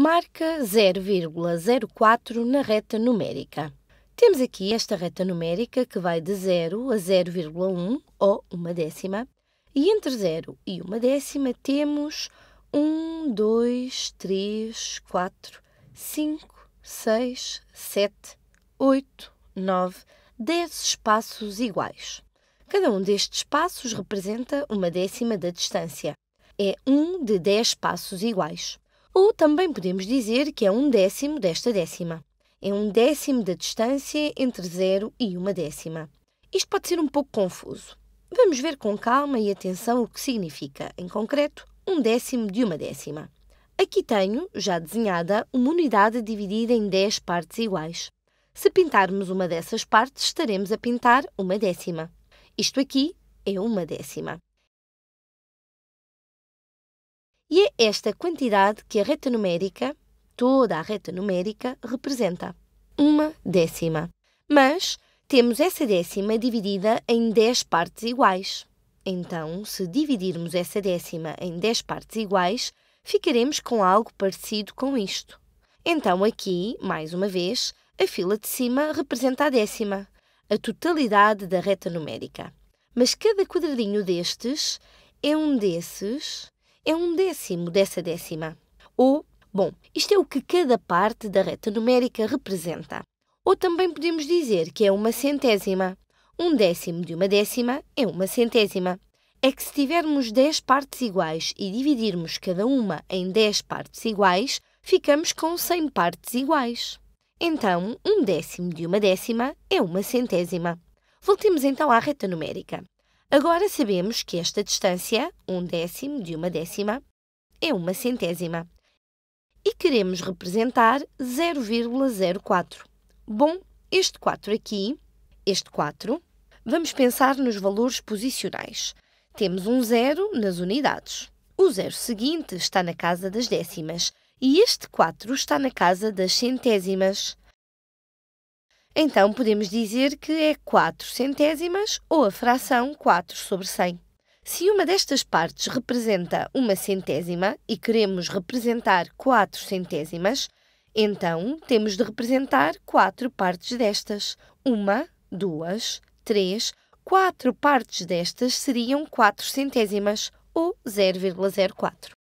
marca 0,04 na reta numérica. Temos aqui esta reta numérica que vai de 0 a 0,1 ou uma décima, e entre 0 e uma décima temos 1, 2, 3, 4, 5, 6, 7, 8, 9, 10 espaços iguais. Cada um destes passos representa uma décima da distância. É um de 10 passos iguais. Ou também podemos dizer que é um décimo desta décima. É um décimo da distância entre 0 e uma décima. Isto pode ser um pouco confuso. Vamos ver com calma e atenção o que significa, em concreto, um décimo de uma décima. Aqui tenho, já desenhada, uma unidade dividida em 10 partes iguais. Se pintarmos uma dessas partes, estaremos a pintar uma décima. Isto aqui é uma décima. E é esta quantidade que a reta numérica, toda a reta numérica, representa. Uma décima. Mas temos essa décima dividida em 10 partes iguais. Então, se dividirmos essa décima em 10 partes iguais, ficaremos com algo parecido com isto. Então, aqui, mais uma vez, a fila de cima representa a décima, a totalidade da reta numérica. Mas cada quadradinho destes é um desses é um décimo dessa décima. Ou, bom, isto é o que cada parte da reta numérica representa. Ou também podemos dizer que é uma centésima. Um décimo de uma décima é uma centésima. É que se tivermos 10 partes iguais e dividirmos cada uma em 10 partes iguais, ficamos com 100 partes iguais. Então, um décimo de uma décima é uma centésima. Voltemos então à reta numérica. Agora sabemos que esta distância, um décimo de uma décima, é uma centésima. E queremos representar 0,04. Bom, este 4 aqui, este 4, vamos pensar nos valores posicionais. Temos um zero nas unidades. O zero seguinte está na casa das décimas e este 4 está na casa das centésimas. Então podemos dizer que é 4 centésimas ou a fração 4 sobre 100. Se uma destas partes representa uma centésima e queremos representar 4 centésimas, então temos de representar 4 partes destas. Uma, duas, três, quatro partes destas seriam 4 centésimas ou 0,04.